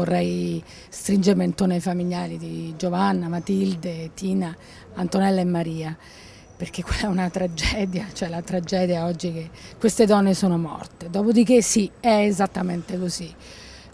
vorrei stringere mentone ai familiari di Giovanna, Matilde, Tina, Antonella e Maria, perché quella è una tragedia, cioè la tragedia oggi che queste donne sono morte. Dopodiché sì, è esattamente così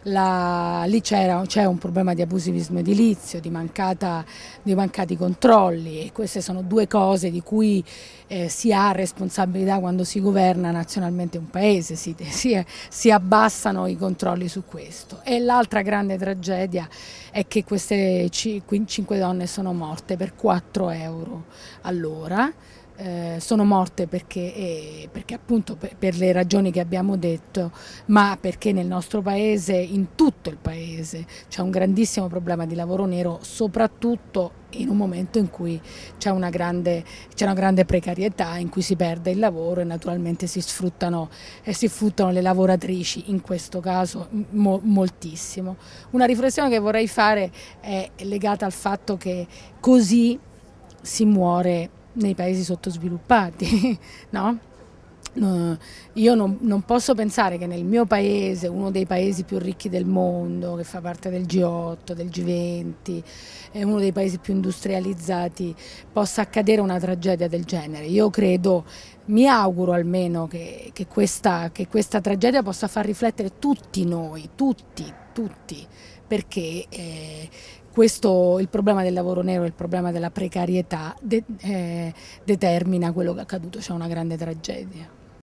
la, lì c'è un problema di abusivismo edilizio, di, mancata, di, mancati controlli e queste sono due cose di cui eh, si ha responsabilità quando si governa nazionalmente un paese, si, si, si abbassano i controlli su questo. E l'altra grande tragedia è che queste cinque donne sono morte per 4 euro all'ora. Eh, sono morte perché, eh, perché appunto per, per, le ragioni che abbiamo detto, ma perché nel nostro paese, in tutto il paese, c'è un grandissimo problema di lavoro nero, soprattutto in un momento in cui c'è una, una, grande precarietà, in cui si perde il lavoro e naturalmente si sfruttano, eh, si sfruttano le lavoratrici, in questo caso mo, moltissimo. Una riflessione che vorrei fare è legata al fatto che così si muore nei paesi sottosviluppati, no? io non, non, posso pensare che nel mio paese, uno dei paesi più ricchi del mondo, che fa parte del G8, del G20, è uno dei paesi più industrializzati, possa accadere una tragedia del genere. Io credo mi auguro almeno che, che, questa, che, questa, tragedia possa far riflettere tutti noi, tutti, tutti, perché eh, questo, il problema del lavoro nero, il problema della precarietà de, eh, determina quello che è accaduto, c'è cioè una grande tragedia.